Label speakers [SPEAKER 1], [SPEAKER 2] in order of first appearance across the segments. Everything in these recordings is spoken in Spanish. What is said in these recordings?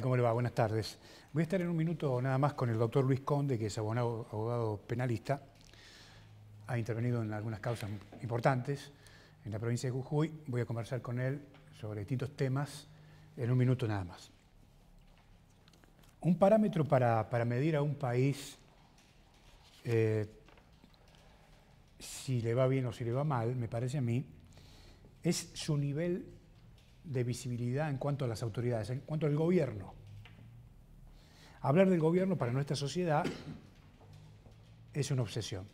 [SPEAKER 1] ¿Cómo le va? Buenas tardes. Voy a estar en un minuto nada más con el doctor Luis Conde, que es abogado, penalista. Ha intervenido en algunas causas importantes en la provincia de Jujuy. Voy a conversar con él sobre distintos temas en un minuto nada más. Un parámetro para, medir a un país eh, si le va bien o si le va mal, me parece a mí, es su nivel de visibilidad en cuanto a las autoridades, en cuanto al gobierno. Hablar del gobierno para nuestra sociedad es una obsesión.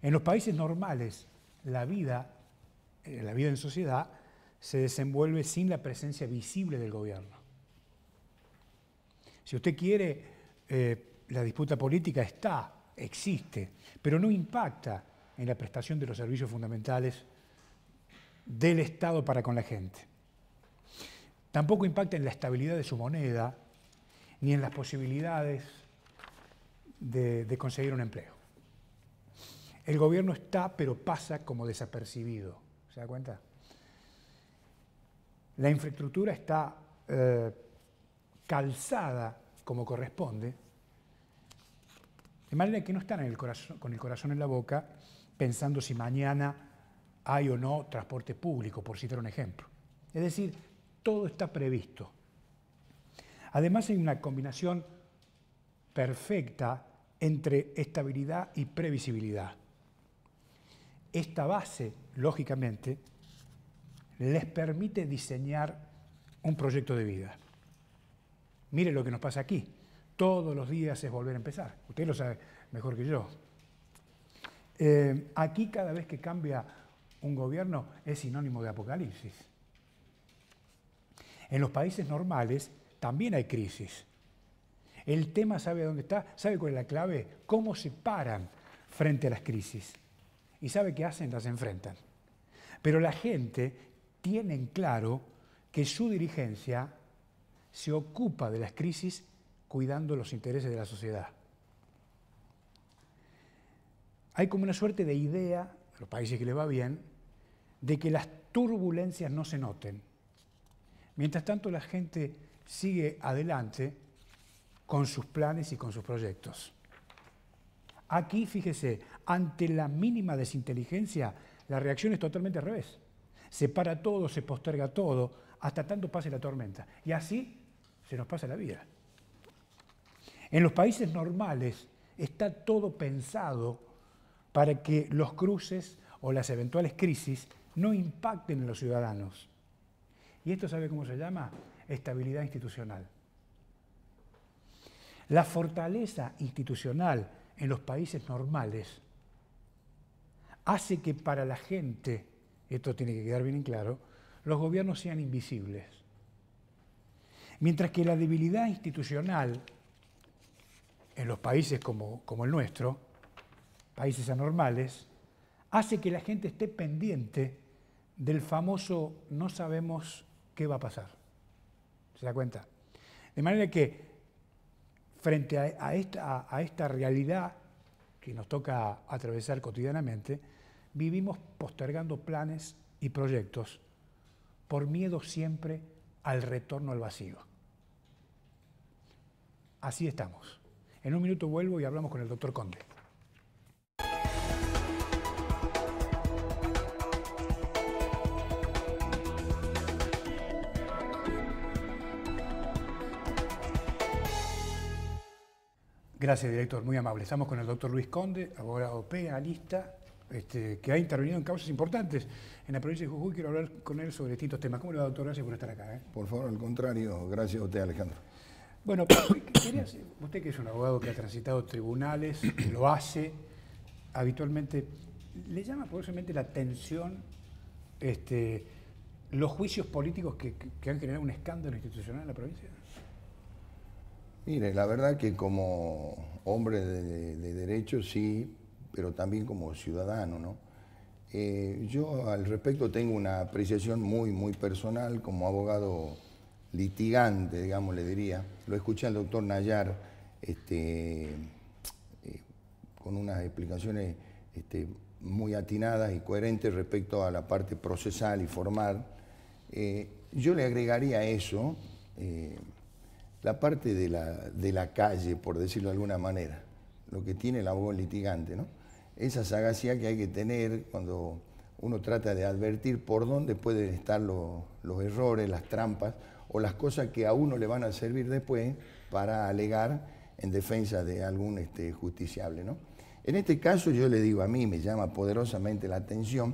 [SPEAKER 1] En los países normales, la vida, eh, la vida en sociedad se desenvuelve sin la presencia visible del gobierno. Si usted quiere, eh, la disputa política está, existe, pero no impacta en la prestación de los servicios fundamentales del Estado para con la gente. Tampoco impacta en la estabilidad de su moneda ni en las posibilidades de, conseguir un empleo. El gobierno está, pero pasa como desapercibido. ¿Se da cuenta? La infraestructura está eh, calzada como corresponde, de manera que no están con el corazón en la boca pensando si mañana hay o no transporte público, por citar un ejemplo. Es decir, todo está previsto. Además hay una combinación perfecta entre estabilidad y previsibilidad. Esta base, lógicamente, les permite diseñar un proyecto de vida. Mire lo que nos pasa aquí. Todos los días es volver a empezar. Usted lo sabe mejor que yo. Eh, aquí cada vez que cambia un gobierno es sinónimo de apocalipsis. En los países normales también hay crisis. El tema sabe dónde está, sabe cuál es la clave, cómo se paran frente a las crisis y sabe qué hacen, las enfrentan. Pero la gente tiene en claro que su dirigencia se ocupa de las crisis cuidando los intereses de la sociedad. Hay como una suerte de idea, a los países que le va bien, de que las turbulencias no se noten. Mientras tanto, la gente sigue adelante con sus planes y con sus proyectos. Aquí, fíjese, ante la mínima desinteligencia, la reacción es totalmente al revés. Se para todo, se posterga todo, hasta tanto pase la tormenta. Y así se nos pasa la vida. En los países normales está todo pensado para que los cruces o las eventuales crisis no impacten en los ciudadanos. Y esto sabe cómo se llama? Estabilidad institucional. La fortaleza institucional en los países normales hace que para la gente, esto tiene que quedar bien en claro, los gobiernos sean invisibles. Mientras que la debilidad institucional en los países como, como el nuestro, países anormales, hace que la gente esté pendiente del famoso no sabemos qué va a pasar. ¿Se da cuenta? De manera que frente a, esta, esta realidad que nos toca atravesar cotidianamente, vivimos postergando planes y proyectos por miedo siempre al retorno al vacío. Así estamos. En un minuto vuelvo y hablamos con el doctor Conde. Gracias, director, muy amable. Estamos con el doctor Luis Conde, abogado penalista, este, que ha intervenido en causas importantes en la provincia de Jujuy. Quiero hablar con él sobre distintos temas. ¿Cómo le va, doctor? Gracias por estar acá. ¿eh? Por favor, al contrario, gracias a usted, Alejandro. Bueno, usted que es un abogado que ha transitado tribunales, lo hace habitualmente, ¿le llama poderosamente la atención este, los juicios políticos que han generado un escándalo institucional en la provincia?
[SPEAKER 2] Mire, la verdad que como hombre de, derecho sí, pero también como ciudadano, ¿no? Eh, yo al respecto tengo una apreciación muy, muy personal como abogado litigante, digamos, le diría. Lo escuché al doctor Nayar este, eh, con unas explicaciones este, muy atinadas y coherentes respecto a la parte procesal y formal. Eh, yo le agregaría eso la parte de la, calle, por decirlo de alguna manera, lo que tiene el abogado litigante, Esa sagacidad que hay que tener cuando uno trata de advertir por dónde pueden estar los errores, las trampas o las cosas que a uno le van a servir después para alegar en defensa de algún este, justiciable. En este caso yo le digo a mí, me llama poderosamente la atención,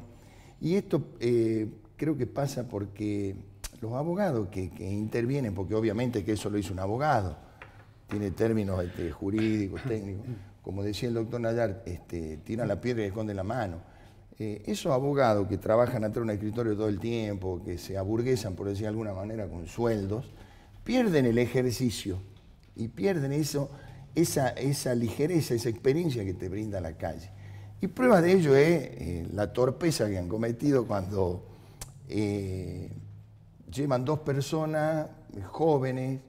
[SPEAKER 2] y esto eh, creo que pasa porque los abogados que, intervienen, porque obviamente que eso lo hizo un abogado, tiene términos este, jurídicos, técnicos, como decía el doctor Nayar, este, tiran la piedra y esconden la mano. Eh, esos abogados que trabajan atrás de un escritorio todo el tiempo, que se aburguesan, por decir de alguna manera, con sueldos, pierden el ejercicio y pierden eso, esa, esa ligereza, esa experiencia que te brinda la calle. Y prueba de ello es eh, la torpeza que han cometido cuando eh, llevan dos personas eh, jóvenes,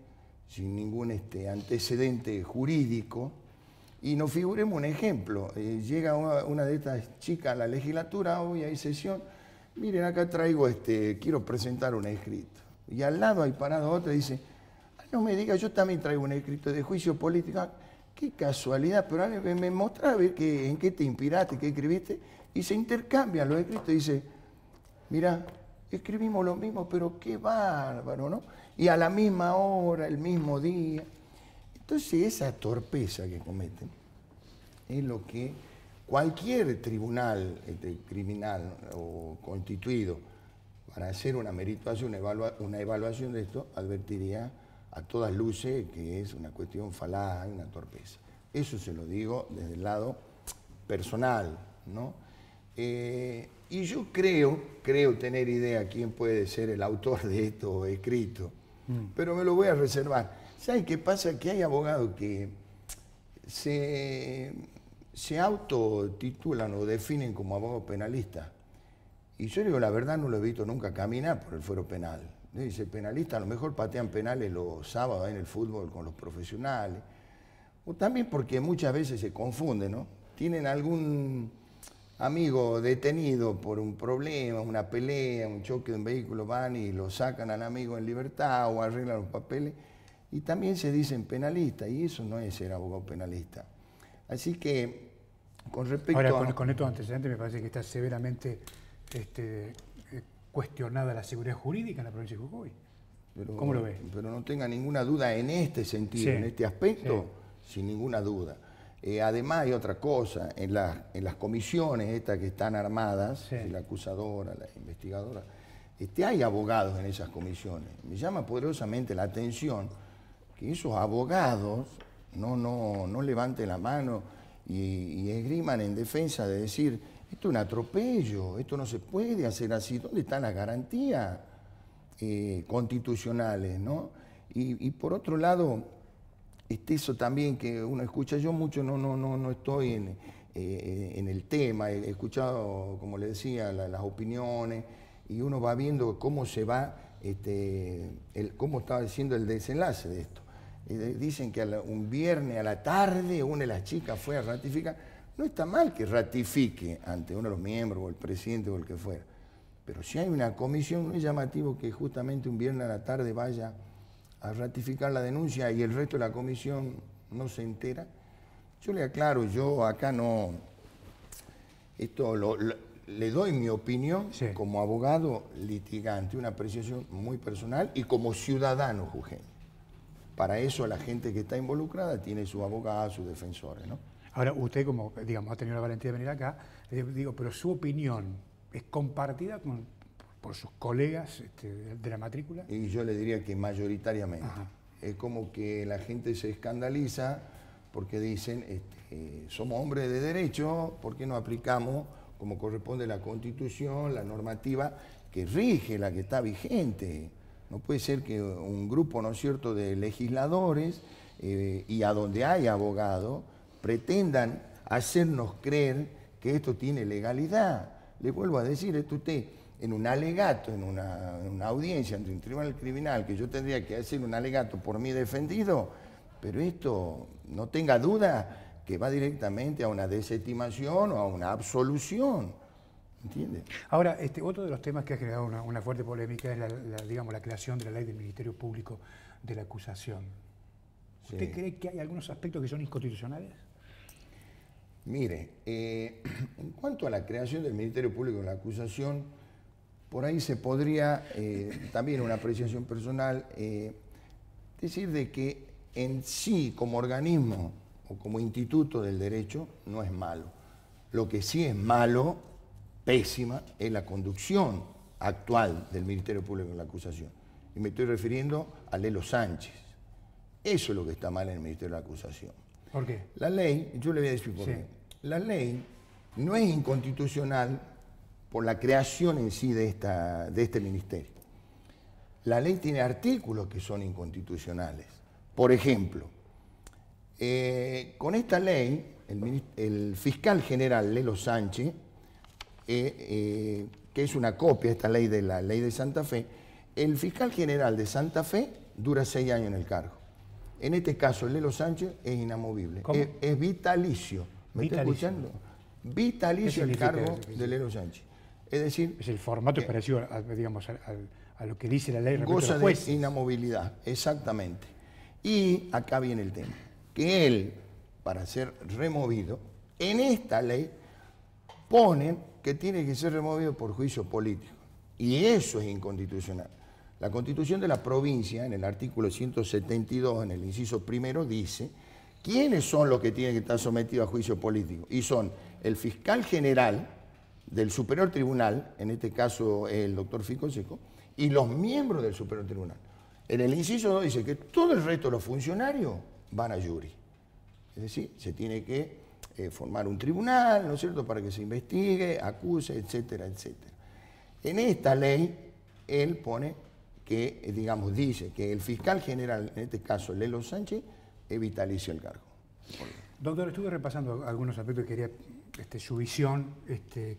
[SPEAKER 2] sin ningún este, antecedente jurídico, y nos figuremos un ejemplo. Eh, llega una, de estas chicas a la legislatura, hoy hay sesión, miren, acá traigo, este, quiero presentar un escrito. Y al lado hay parado otra y dice, ah, no me diga, yo también traigo un escrito de juicio político. Ah, qué casualidad, pero me mostraba a ver en qué te inspiraste, qué escribiste. Y se intercambian los escritos y dice, mira, escribimos lo mismo, pero qué bárbaro, ¿no? Y a la misma hora, el mismo día. Entonces esa torpeza que cometen es lo que cualquier tribunal este, criminal o constituido para hacer una merituación, una, una evaluación de esto, advertiría a todas luces que es una cuestión falada, una torpeza. Eso se lo digo desde el lado personal, ¿no? Eh, y yo creo, creo tener idea quién puede ser el autor de esto escrito, mm. pero me lo voy a reservar. ¿Sabes qué pasa? Que hay abogados que se, se autotitulan o definen como abogados penalistas. Y yo digo, la verdad no lo he visto nunca caminar por el fuero penal. Dice, penalista, a lo mejor patean penales los sábados en el fútbol con los profesionales. O también porque muchas veces se confunden, ¿no? Tienen algún amigo detenido por un problema, una pelea, un choque de un vehículo, van y lo sacan al amigo en libertad o arreglan los papeles. Y también se dicen penalistas, y eso no es ser abogado penalista. Así que, con respecto a... con,
[SPEAKER 1] con, estos antecedentes me parece que está severamente este, eh, cuestionada la seguridad jurídica en la provincia de Jujuy.
[SPEAKER 2] Pero, ¿Cómo lo ves? Pero no tenga ninguna duda en este sentido, en este aspecto, sin ninguna duda. Eh, además hay otra cosa, en, la, en, las comisiones estas que están armadas, la acusadora, la investigadora, este, hay abogados en esas comisiones. Me llama poderosamente la atención que esos abogados no, no, levanten la mano y, esgriman en defensa de decir, esto es un atropello, esto no se puede hacer así, ¿dónde están las garantías eh, constitucionales? y por otro lado, este, eso también que uno escucha, yo mucho no, no, no, no estoy en, eh, el tema, he escuchado, como le decía, las opiniones y uno va viendo cómo se va, este, cómo estaba siendo el desenlace de esto. Eh, dicen que un viernes a la tarde una de las chicas fue a ratificar. No está mal que ratifique ante uno de los miembros o el presidente o el que fuera, pero si hay una comisión, no es llamativo que justamente un viernes a la tarde vaya a ratificar la denuncia y el resto de la comisión no se entera. Yo le aclaro, yo acá no, esto le doy mi opinión como abogado litigante, una apreciación muy personal y como ciudadano Jujén. Para eso la gente que está involucrada tiene su abogado, sus defensores,
[SPEAKER 1] Ahora, usted como, digamos, ha tenido la valentía de venir acá, eh, digo, pero su opinión es compartida con por sus colegas este, de la matrícula?
[SPEAKER 2] Y yo le diría que mayoritariamente. Es como que la gente se escandaliza porque dicen, este, somos hombres de derecho, ¿por qué no aplicamos como corresponde la constitución, la normativa que rige, la que está vigente? No puede ser que un grupo, ¿no es cierto?, de legisladores eh, y a donde hay abogados pretendan hacernos creer que esto tiene legalidad. Le vuelvo a decir, esto usted en un alegato, en una, audiencia ante un tribunal criminal, que yo tendría que hacer un alegato por mí defendido, pero esto no tenga duda que va directamente a una desestimación o a una absolución. ¿entiende?
[SPEAKER 1] Ahora, este, otro de los temas que ha creado una, fuerte polémica es la, digamos, la creación de la ley del Ministerio Público de la Acusación. ¿Usted cree que hay algunos aspectos que son inconstitucionales?
[SPEAKER 2] Mire, eh, en cuanto a la creación del Ministerio Público de la Acusación, por ahí se podría, eh, también una apreciación personal, eh, decir de que en sí, como organismo o como instituto del derecho, no es malo. Lo que sí es malo, pésima, es la conducción actual del Ministerio Público en la acusación. Y me estoy refiriendo a Lelo Sánchez. Eso es lo que está mal en el Ministerio de la Acusación. ¿Por qué? La ley, yo le voy a decir por qué. La ley no es inconstitucional por la creación en sí de, esta, de este ministerio. La ley tiene artículos que son inconstitucionales. Por ejemplo, eh, con esta ley, el, fiscal general Lelo Sánchez, eh, eh, que es una copia de esta ley de la ley de Santa Fe, el fiscal general de Santa Fe dura seis años en el cargo. En este caso, Lelo Sánchez es inamovible, es, vitalicio. ¿Me vitalicio. escuchando? Vitalicio el cargo de Lelo
[SPEAKER 1] Sánchez. Es decir... Es el formato parecido a, digamos, a, lo que dice la ley. Goza de
[SPEAKER 2] inamovilidad, exactamente.
[SPEAKER 1] Y acá viene el
[SPEAKER 2] tema, que él, para ser removido, en esta ley ponen que tiene que ser removido por juicio político. Y eso es inconstitucional. La constitución de la provincia, en el artículo 172, en el inciso primero, dice ¿Quiénes son los que tienen que estar sometidos a juicio político? Y son el fiscal general, del Superior Tribunal, en este caso el doctor Ficoseco, y los miembros del Superior Tribunal. En el inciso 2 dice que todo el resto de los funcionarios van a jury. Es decir, se tiene que eh, formar un tribunal, ¿no es cierto?, para que se investigue, acuse, etcétera, etcétera. En esta ley, él pone que, eh, digamos, dice que el fiscal general, en este caso Lelo Sánchez, vitalicio el cargo.
[SPEAKER 1] Doctor, estuve repasando algunos aspectos que quería este, su visión este, eh,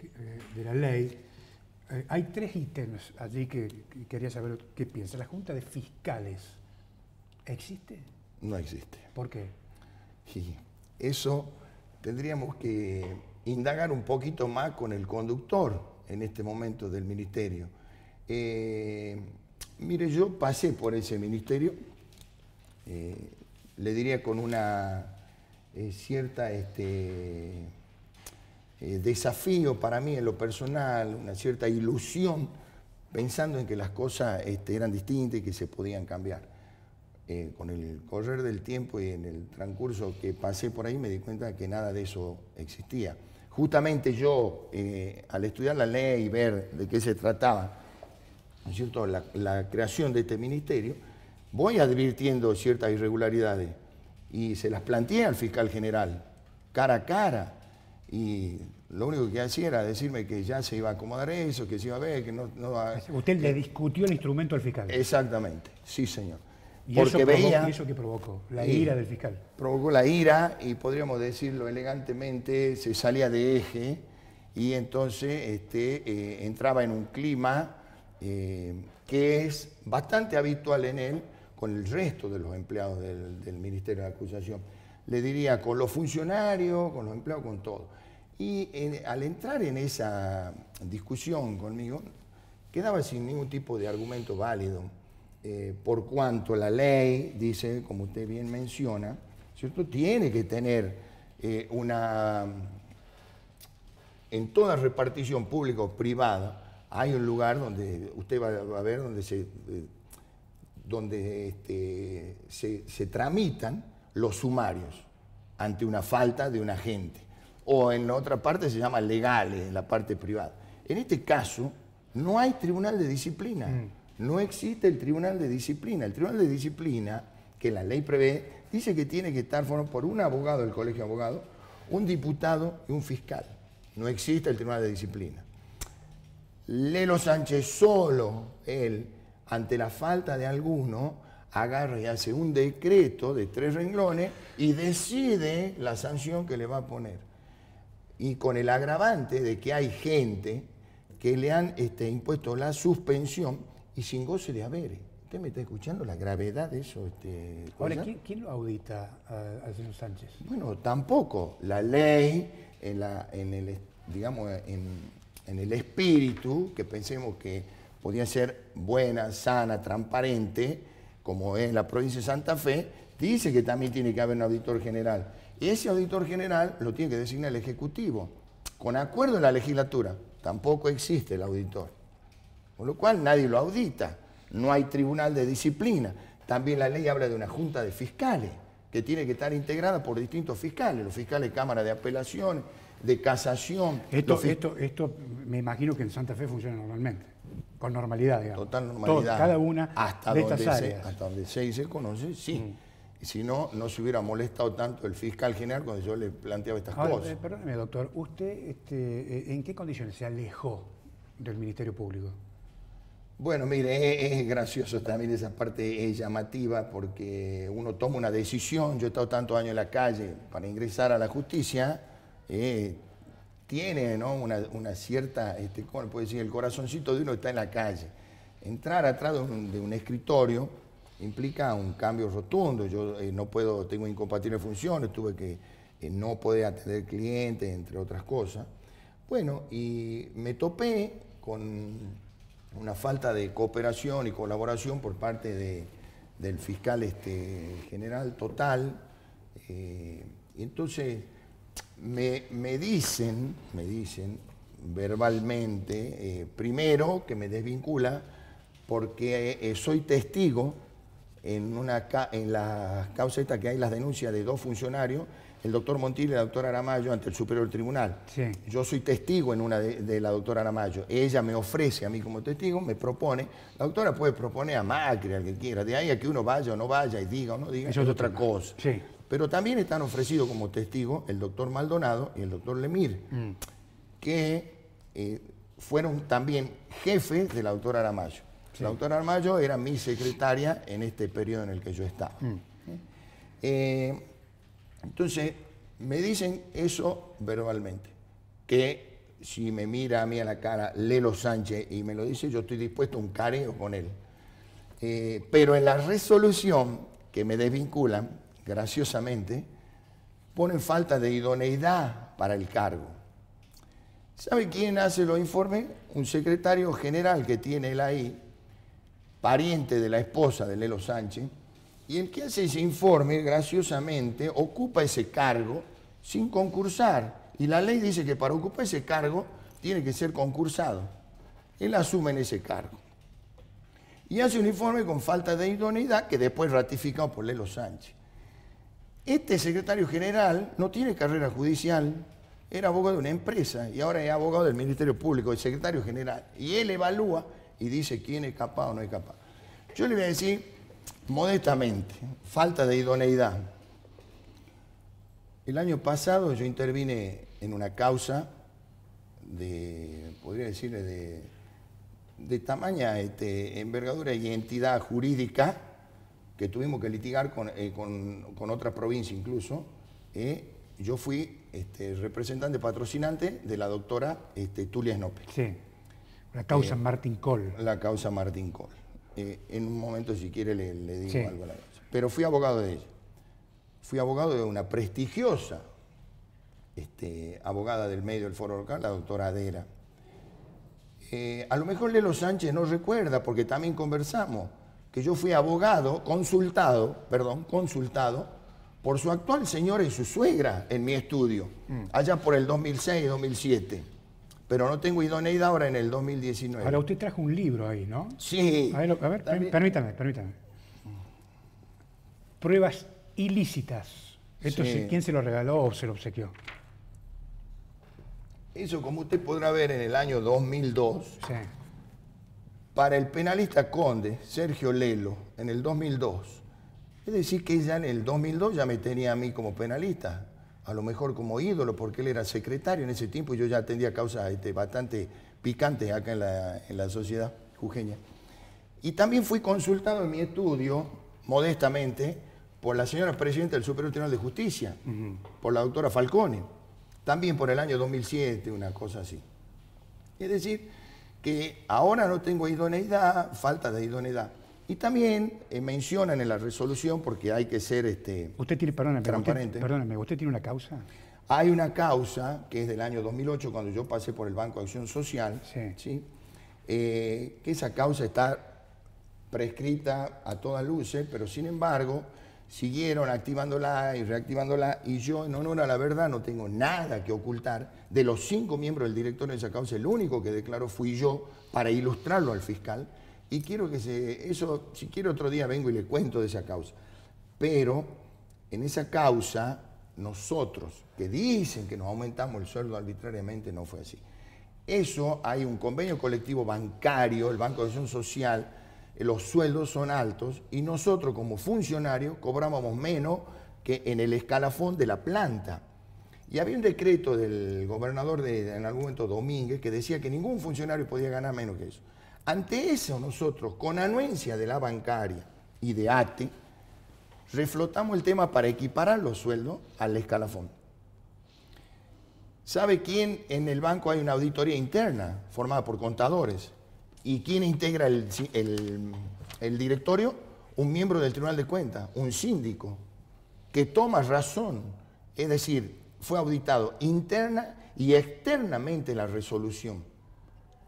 [SPEAKER 1] de la ley. Eh, hay tres ítems allí que, quería saber qué piensa. La Junta de Fiscales, ¿existe? No existe. ¿Por qué?
[SPEAKER 2] Sí, eso tendríamos que indagar un poquito más con el conductor en este momento del ministerio. Eh, mire, yo pasé por ese ministerio, le diría con una cierta... Este, eh, desafío para mí en lo personal, una cierta ilusión, pensando en que las cosas este, eran distintas y que se podían cambiar. Eh, con el correr del tiempo y en el transcurso que pasé por ahí me di cuenta que nada de eso existía. Justamente yo, eh, al estudiar la ley y ver de qué se trataba, cierto? La, la creación de este ministerio, voy advirtiendo ciertas irregularidades y se las planteé al fiscal general, cara a cara, y lo único que hacía era decirme que ya se iba a acomodar eso, que se iba a ver, que no, a...
[SPEAKER 1] Usted le discutió el instrumento al fiscal. Exactamente, sí señor. ¿Y Porque eso veía... Provocó, eso que provocó? La ira del fiscal.
[SPEAKER 2] Provocó la ira y podríamos decirlo elegantemente, se salía de eje y entonces este, eh, entraba en un clima eh, que es bastante habitual en él con el resto de los empleados del Ministerio de Acusación. Le diría con los funcionarios, con los empleados, con todo. Y eh, al entrar en esa discusión conmigo, quedaba sin ningún tipo de argumento válido, eh, por cuanto la ley dice, como usted bien menciona, ¿cierto? tiene que tener eh, una... En toda repartición pública o privada hay un lugar donde usted va a ver donde donde este, se tramitan los sumarios ante una falta de un agente o en la otra parte se llama legales, en la parte privada. En este caso, no hay tribunal de disciplina. Mm. No existe el tribunal de disciplina. El tribunal de disciplina, que la ley prevé, dice que tiene que estar formado por un abogado del colegio de abogados, un diputado y un fiscal. No existe el tribunal de disciplina. Lelo Sánchez solo, él, ante la falta de alguno, agarra y hace un decreto de tres renglones y decide la sanción que le va a poner y con el agravante de que hay gente que le han este, impuesto la suspensión y sin goce de haber. ¿Usted me está escuchando la gravedad de eso? Este, Ahora,
[SPEAKER 1] ¿quién, lo audita al señor Sánchez? Bueno,
[SPEAKER 2] tampoco. La ley, la, en el, digamos, en, en el espíritu, que pensemos que podía ser buena, sana, transparente, como es la provincia de Santa Fe, dice que también tiene que haber un auditor general. Ese auditor general lo tiene que designar el Ejecutivo, con acuerdo de la legislatura. Tampoco existe el auditor. Con lo cual nadie lo audita. No hay tribunal de disciplina. También la ley habla de una junta de fiscales, que tiene que estar integrada por distintos fiscales, los fiscales de Cámara de Apelación, de Casación. Esto, esto,
[SPEAKER 1] esto me imagino que en Santa Fe funciona normalmente, con normalidad, digamos. Total normalidad. cada una hasta hasta
[SPEAKER 2] donde se, conoce, sí. Mm si no, no se hubiera molestado tanto el fiscal general cuando yo le planteaba estas cosas.
[SPEAKER 1] perdóneme, doctor, ¿usted este, eh, en qué condiciones se alejó del Ministerio Público? Bueno, mire, e,
[SPEAKER 2] e, es, gracioso también esa parte llamativa porque uno toma una decisión, yo he estado tantos años en la calle para ingresar a la justicia, eh, tiene una, cierta, este, ¿cómo puedo decir? El corazoncito de uno está en la calle. Entrar atrás de un escritorio implica un cambio rotundo. Yo eh, no puedo, tengo incompatibles funciones, tuve que eh, no poder atender clientes, entre otras cosas. Bueno, y me topé con una falta de cooperación y colaboración por parte de, del fiscal este, general total. Eh, y entonces me, me, dicen, me dicen verbalmente, primero que me desvincula porque soy testigo en, una, en la causa que hay las denuncias de dos funcionarios, el doctor Montiel y la doctora Aramayo ante el Superior Tribunal. Yo soy testigo en una de, la doctora Aramayo. Ella me ofrece a mí como testigo, me propone. La doctora puede proponer a Macri, al que quiera. De ahí a que uno vaya o no vaya y diga o no diga, Eso es otra cosa. Pero también están ofrecidos como testigos el doctor Maldonado y el doctor Lemir, mm. que eh, fueron también jefes de la doctora Aramayo. La doctora Armayo era mi secretaria en este periodo en el que yo estaba. Mm. Eh, entonces, me dicen eso verbalmente, que si me mira a mí a la cara Lelo Sánchez y me lo dice, yo estoy dispuesto a un careo con él. Eh, pero en la resolución que me desvinculan, graciosamente, ponen falta de idoneidad para el cargo. ¿Sabe quién hace los informes? Un secretario general que tiene él ahí, pariente de la esposa de Lelo Sánchez, y el que hace ese informe, graciosamente, ocupa ese cargo sin concursar. Y la ley dice que para ocupar ese cargo tiene que ser concursado. Él asume en ese cargo. Y hace un informe con falta de idoneidad que después ratificado por Lelo Sánchez. Este secretario general no tiene carrera judicial, era abogado de una empresa y ahora es abogado del Ministerio Público, el secretario general. Y él evalúa y dice quién es capaz o no es capaz. Yo le voy a decir modestamente, falta de idoneidad. El año pasado yo intervine en una causa de, podría decirle, de, de tamaña este, envergadura y entidad jurídica que tuvimos que litigar con, eh, con, otra provincia incluso. Eh, yo fui este, representante patrocinante de la doctora este, Tulia Snope.
[SPEAKER 1] Sí. La causa eh, Martin Cole. La causa Martin Cole.
[SPEAKER 2] Eh, en un momento, si quiere, le, digo algo a la causa. Pero fui abogado de ella. Fui abogado de una prestigiosa este, abogada del medio del foro local, la doctora Adera. Eh, a lo mejor Lelo Sánchez no recuerda, porque también conversamos, que yo fui abogado, consultado, perdón, consultado, por su actual señora y su suegra en mi estudio, mm. allá por el 2006-2007 pero no tengo idoneidad ahora en el 2019. Ahora
[SPEAKER 1] usted trajo un libro ahí,
[SPEAKER 2] ¿no? Sí. A
[SPEAKER 1] ver, permítame, permítame. Pruebas ilícitas. Esto ¿Quién se lo regaló o se lo obsequió?
[SPEAKER 2] Eso, como usted podrá ver, en el año 2002, para el penalista Conde, Sergio Lelo, en el 2002, es decir, que ya en el 2002 ya me tenía a mí como penalista a lo mejor como ídolo, porque él era secretario en ese tiempo y yo ya atendía causas este, bastante picantes acá en la, en la sociedad jujeña. Y también fui consultado en mi estudio, modestamente, por la señora presidenta del Superior Tribunal de Justicia, por la doctora Falcone, también por el año 2007, una cosa así. Es decir, que ahora no tengo idoneidad, falta de idoneidad, y también eh, mencionan en la resolución, porque hay que ser este,
[SPEAKER 1] usted tiene, transparente. Usted, ¿usted tiene una causa?
[SPEAKER 2] Hay una causa que es del año 2008, cuando yo pasé por el Banco de Acción Social, sí. Eh, que esa causa está prescrita a todas luces, pero sin embargo siguieron activándola y reactivándola y yo en honor a la verdad no tengo nada que ocultar. De los cinco miembros del director de esa causa, el único que declaró fui yo para ilustrarlo al fiscal y quiero que se, eso, si quiero otro día vengo y le cuento de esa causa. Pero en esa causa, nosotros que dicen que nos aumentamos el sueldo arbitrariamente, no fue así. Eso hay un convenio colectivo bancario, el Banco de Acción Social, eh, los sueldos son altos y nosotros como funcionarios cobrábamos menos que en el escalafón de la planta. Y había un decreto del gobernador de, en algún momento Domínguez que decía que ningún funcionario podía ganar menos que eso. Ante eso nosotros, con anuencia de la bancaria y de ATE, reflotamos el tema para equiparar los sueldos al escalafón. ¿Sabe quién en el banco hay una auditoría interna formada por contadores? ¿Y quién integra el, el directorio? Un miembro del Tribunal de Cuentas, un síndico, que toma razón, es decir, fue auditado interna y externamente la resolución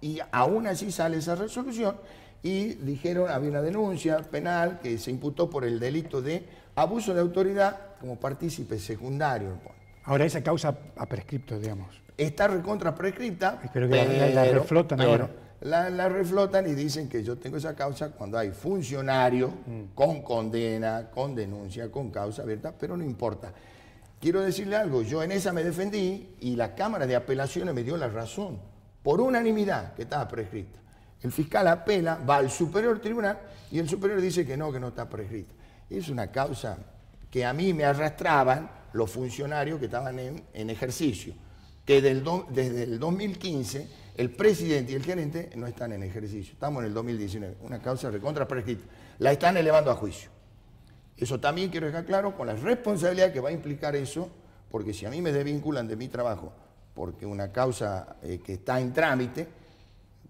[SPEAKER 2] y aún así sale esa resolución y dijeron, había una denuncia penal que se imputó por el delito de abuso de autoridad como partícipe
[SPEAKER 1] secundario. Ahora esa causa ha prescripto, digamos.
[SPEAKER 2] Está recontra prescripta.
[SPEAKER 1] Espero que la, reflotan pero,
[SPEAKER 2] La, reflotan y dicen que yo tengo esa causa cuando hay funcionario mm. con condena, con denuncia, con causa abierta, pero no importa. Quiero decirle algo, yo en esa me defendí y la Cámara de Apelaciones me dio la razón por unanimidad, que estaba prescrita. El fiscal apela, va al superior tribunal y el superior dice que no, que no está prescrita. Es una causa que a mí me arrastraban los funcionarios que estaban en, ejercicio, que desde el 2015 el presidente y el gerente no están en ejercicio, estamos en el 2019, una causa recontra prescrita, la están elevando a juicio. Eso también quiero dejar claro con la responsabilidad que va a implicar eso, porque si a mí me desvinculan de mi trabajo porque una causa eh, que está en trámite,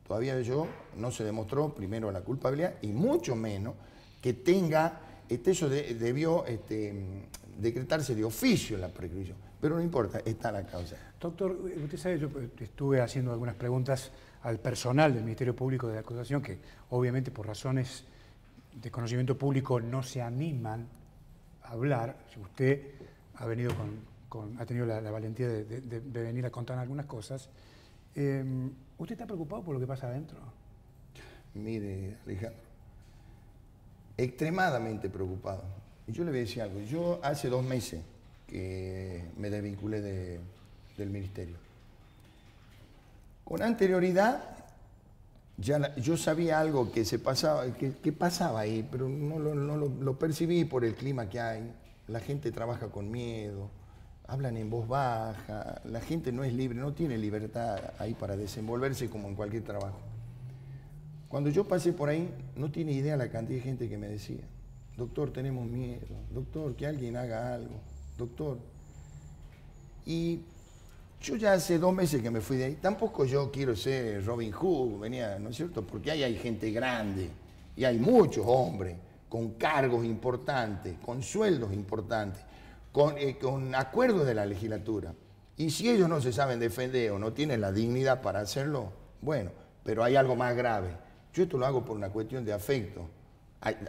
[SPEAKER 2] todavía yo no se demostró primero la culpabilidad y mucho menos que tenga, este, eso debió este, decretarse de oficio la prescripción, pero no importa, está la causa.
[SPEAKER 1] Doctor, usted sabe, yo pues, estuve haciendo algunas preguntas al personal del Ministerio Público de Acusación, que obviamente por razones de conocimiento público no se animan a hablar. si Usted ha venido con, ha tenido la, valentía de, venir a contar algunas cosas. Em, ¿Usted está preocupado por lo que pasa adentro?
[SPEAKER 2] Mire, Alejandro, extremadamente preocupado. Y yo le voy a decir algo. Yo hace dos meses que me desvinculé del ministerio. Con anterioridad, ya yo sabía algo que se pasaba, que, pasaba ahí, pero no, lo, lo percibí por el clima que hay. La gente trabaja con miedo hablan en voz baja, la gente no es libre, no tiene libertad ahí para desenvolverse como en cualquier trabajo. Cuando yo pasé por ahí, no tiene idea la cantidad de gente que me decía, doctor, tenemos miedo, doctor, que alguien haga algo, doctor. Y yo ya hace dos meses que me fui de ahí, tampoco yo quiero ser Robin Hood, venía, ¿no es cierto? Porque ahí hay gente grande y hay muchos hombres con cargos importantes, con sueldos importantes eh, con, acuerdos de la legislatura. Y si ellos no se saben defender o no tienen la dignidad para hacerlo, bueno, pero hay algo más grave. Yo esto lo hago por una cuestión de afecto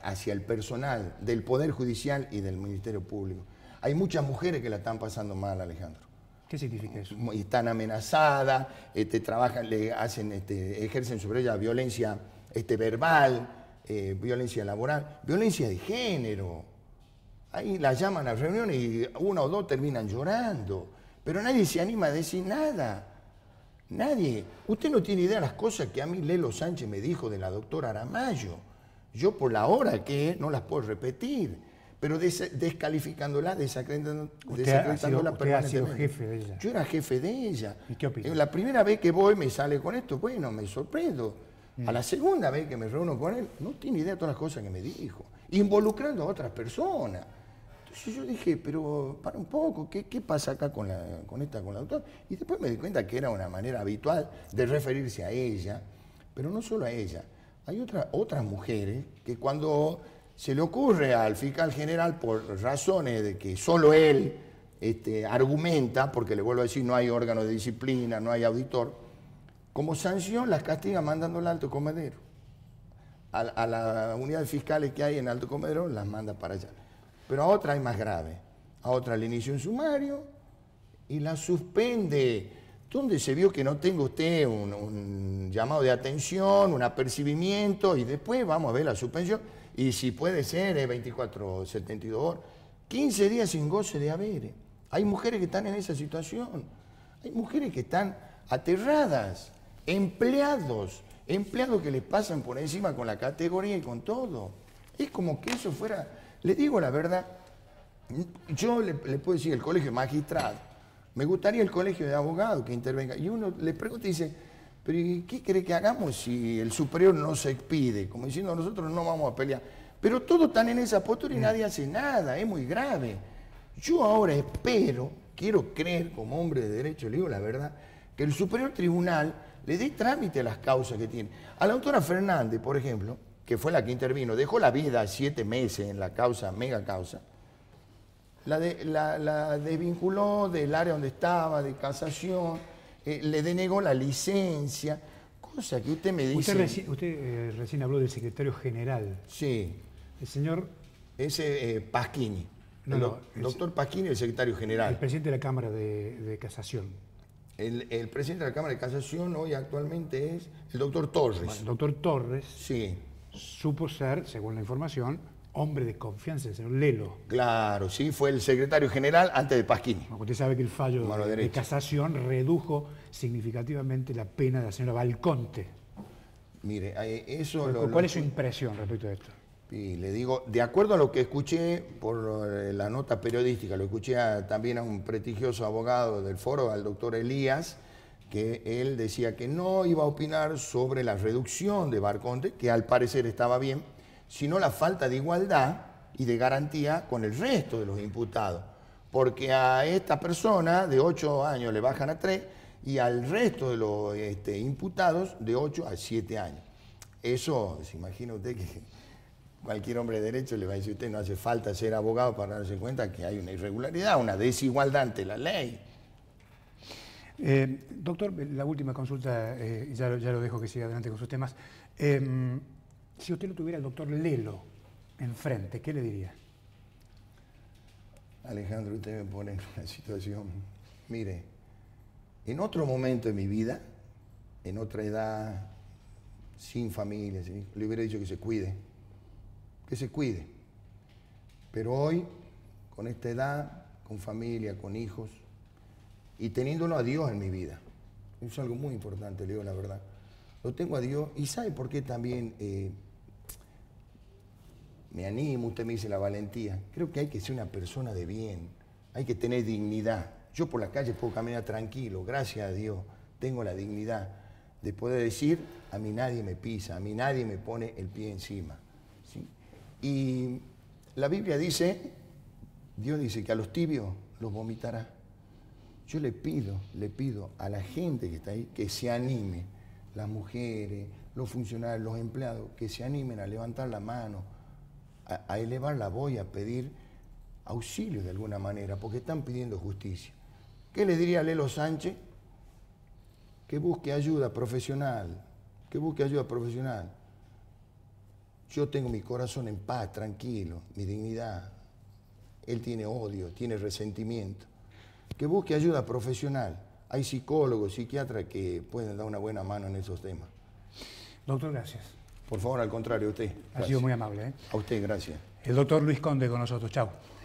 [SPEAKER 2] hacia el personal del Poder Judicial y del Ministerio Público. Hay muchas mujeres que la están pasando mal, Alejandro. ¿Qué significa eso? Están amenazadas, este, trabajan, le hacen, este, ejercen sobre ella violencia este, verbal, eh, violencia laboral, violencia de género. Ahí la llaman a reunión y uno o dos terminan llorando. Pero nadie se anima a decir nada. Nadie. Usted no tiene idea de las cosas que a mí Lelo Sánchez me dijo de la doctora Aramayo. Yo por la hora que no las puedo repetir, pero descalificándola, desacreditándola desacreditando Yo Ha jefe de ella. Yo era jefe de ella. ¿Y qué La primera vez que voy me sale con esto, bueno, me sorprendo. Mm. A la segunda vez que me reúno con él, no tiene idea de todas las cosas que me dijo, involucrando a otras personas yo dije, pero para un poco, ¿qué, pasa acá con, la, esta, con la doctora? Y después me di cuenta que era una manera habitual de referirse a ella, pero no solo a ella. Hay otra, otras mujeres que cuando se le ocurre al fiscal general por razones de que solo él este, argumenta, porque le vuelvo a decir, no hay órgano de disciplina, no hay auditor, como sanción las castiga mandando al alto comedero. A, a las unidades fiscales que hay en alto comedero las manda para allá. Pero a otra es más grave. A otra le inicio un sumario y la suspende. ¿Dónde se vio que no tenga usted un, llamado de atención, un apercibimiento? Y después vamos a ver la suspensión. Y si puede ser, es 24, 72 horas. 15 días sin goce de haber. Hay mujeres que están en esa situación. Hay mujeres que están aterradas, empleados, empleados que les pasan por encima con la categoría y con todo. Es como que eso fuera le digo la verdad, yo le, puedo decir el colegio magistrado, me gustaría el colegio de abogados que intervenga. Y uno le pregunta y dice, pero qué cree que hagamos si el superior no se expide? Como diciendo, nosotros no vamos a pelear. Pero todos están en esa postura y mm. nadie hace nada, es muy grave. Yo ahora espero, quiero creer como hombre de derecho, le digo la verdad, que el superior tribunal le dé trámite a las causas que tiene. A la autora Fernández, por ejemplo, que fue la que intervino, dejó la vida siete meses en la causa, mega causa, la, la, desvinculó del área donde estaba, de casación, eh, le denegó la licencia, cosa que usted me dice...
[SPEAKER 1] Usted, eh, recién habló del secretario general. Sí. El señor... Ese eh, Pasquini. No, el doctor Pasquini,
[SPEAKER 2] el secretario general. El
[SPEAKER 1] presidente de la Cámara de, Casación.
[SPEAKER 2] El, el, presidente de la Cámara de Casación
[SPEAKER 1] hoy actualmente es el doctor Torres. El doctor Torres. Sí supo ser, según la información, hombre de confianza del señor Lelo.
[SPEAKER 2] Claro, sí, fue el secretario general antes de Pasquini.
[SPEAKER 1] usted sabe que el fallo de, casación redujo significativamente la pena de la señora Balconte.
[SPEAKER 2] Mire, eh, eso... lo, ¿Cuál es su
[SPEAKER 1] impresión respecto a esto?
[SPEAKER 2] Y le digo, de acuerdo a lo que escuché por eh, la nota periodística, lo escuché también a un prestigioso abogado del foro, al doctor Elías, que él decía que no iba a opinar sobre la reducción de Barconte, que al parecer estaba bien, sino la falta de igualdad y de garantía con el resto de los imputados. Porque a esta persona de 8 años le bajan a 3 y al resto de los este, imputados de 8 a 7 años. Eso, se imagina usted que cualquier hombre de derecho le va a decir, usted no hace falta ser abogado para darse cuenta que hay una irregularidad, una desigualdad ante la ley.
[SPEAKER 1] Eh, doctor, la última consulta, eh, ya, lo, dejo que siga adelante con sus temas. Eh, si usted no tuviera al doctor Lelo enfrente, ¿qué le diría?
[SPEAKER 2] Alejandro, usted me pone en una situación. Mire, en otro momento de mi vida, en otra edad, sin familia, le hubiera dicho que se cuide, que se cuide. Pero hoy, con esta edad, con familia, con hijos, y teniéndolo a Dios en mi vida. Es algo muy importante, Leo la verdad. Lo tengo a Dios y sabe por qué también eh, me animo, usted me dice la valentía. Creo que hay que ser una persona de bien, hay que tener dignidad. Yo por la calle puedo caminar tranquilo, gracias a Dios, tengo la dignidad de poder decir, a mí nadie me pisa, a mí nadie me pone el pie encima. Y la Biblia dice, Dios dice que a los tibios los vomitará. Yo le pido, le pido a la gente que está ahí que se anime, las mujeres, los funcionarios, los empleados, que se animen a levantar la mano, a, elevar la voz a pedir auxilio de alguna manera, porque están pidiendo justicia. ¿Qué le diría a Lelo Sánchez? Que busque ayuda profesional, que busque ayuda profesional. Yo tengo mi corazón en paz, tranquilo, mi dignidad. Él tiene odio, tiene resentimiento que busque ayuda profesional. Hay psicólogos, psiquiatras que pueden dar una buena mano en esos temas. Doctor, gracias. Por favor, al contrario, a usted. Ha sido muy amable. ¿eh? A usted, gracias.
[SPEAKER 1] El doctor Luis Conde con nosotros. Chao.